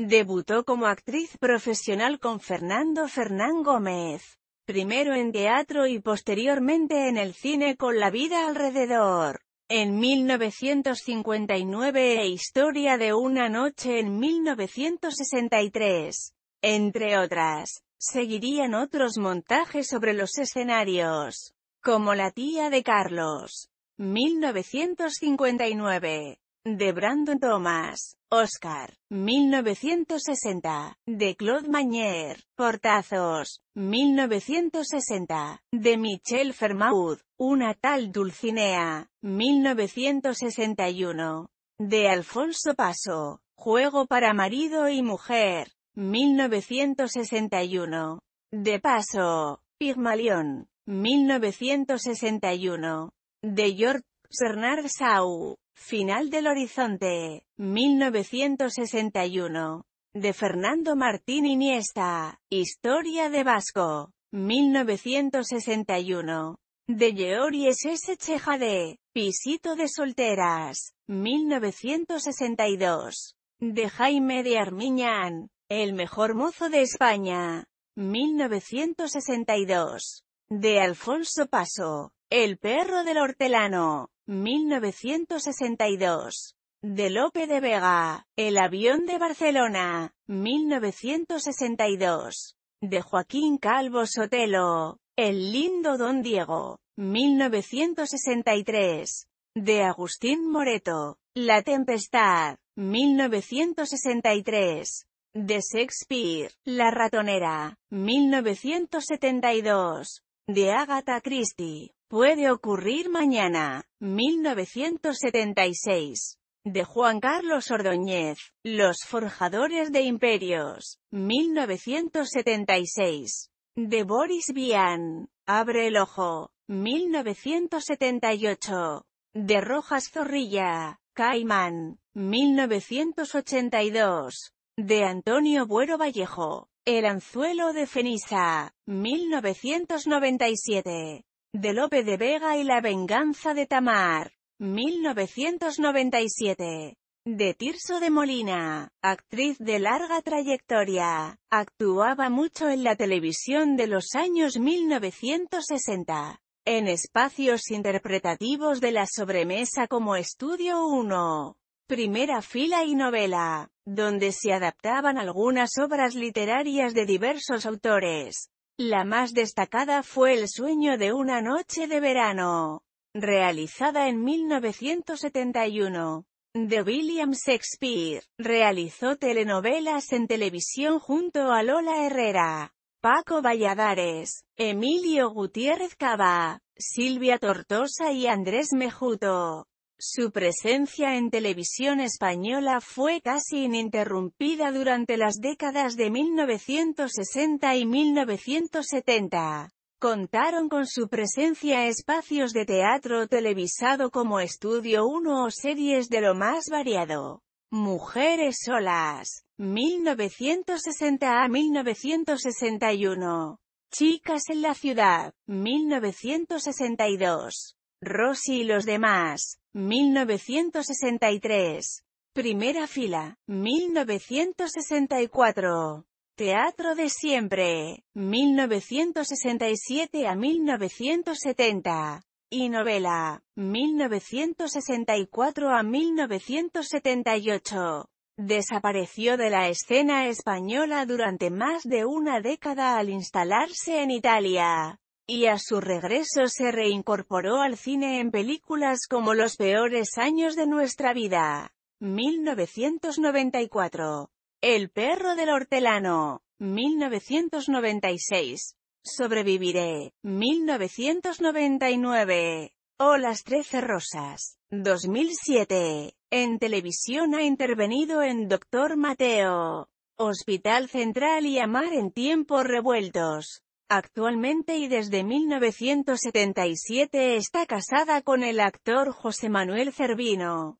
Debutó como actriz profesional con Fernando Fernán Gómez, primero en teatro y posteriormente en el cine con La vida alrededor, en 1959 e Historia de una noche en 1963, entre otras. Seguirían otros montajes sobre los escenarios, como La tía de Carlos, 1959 de Brandon Thomas, Oscar, 1960, de Claude Mañer, Portazos, 1960, de Michel Fermaud, Una tal Dulcinea, 1961, de Alfonso Paso, Juego para marido y mujer, 1961, de Paso, Pigmalión, 1961, de George Bernard Sau. Final del Horizonte, 1961. De Fernando Martín Iniesta. Historia de Vasco, 1961. De Georges S. de. Pisito de solteras, 1962. De Jaime de Armiñán. El mejor mozo de España, 1962. De Alfonso Paso. El perro del hortelano, 1962. De Lope de Vega, El avión de Barcelona, 1962. De Joaquín Calvo Sotelo, El lindo Don Diego, 1963. De Agustín Moreto, La Tempestad, 1963. De Shakespeare, La Ratonera, 1972 de Agatha Christie. Puede ocurrir mañana, 1976. De Juan Carlos Ordóñez, Los Forjadores de Imperios, 1976. De Boris Vian, Abre el Ojo, 1978. De Rojas Zorrilla, Caimán, 1982. De Antonio Buero Vallejo, el anzuelo de Fenisa, 1997. De Lope de Vega y la venganza de Tamar, 1997. De Tirso de Molina, actriz de larga trayectoria, actuaba mucho en la televisión de los años 1960, en espacios interpretativos de la sobremesa como Estudio 1, primera fila y novela, donde se adaptaban algunas obras literarias de diversos autores. La más destacada fue El sueño de una noche de verano, realizada en 1971 de William Shakespeare. Realizó telenovelas en televisión junto a Lola Herrera, Paco Valladares, Emilio Gutiérrez Cava, Silvia Tortosa y Andrés Mejuto. Su presencia en televisión española fue casi ininterrumpida durante las décadas de 1960 y 1970. Contaron con su presencia espacios de teatro televisado como Estudio 1 o series de lo más variado. Mujeres solas, 1960 a 1961. Chicas en la ciudad, 1962. Rossi y los demás, 1963. Primera fila, 1964. Teatro de siempre, 1967 a 1970. Y novela, 1964 a 1978. Desapareció de la escena española durante más de una década al instalarse en Italia y a su regreso se reincorporó al cine en películas como Los peores años de nuestra vida, 1994, El perro del hortelano, 1996, Sobreviviré, 1999, o Las Trece Rosas, 2007. En televisión ha intervenido en Doctor Mateo, Hospital Central y Amar en tiempos revueltos. Actualmente y desde 1977 está casada con el actor José Manuel Cervino.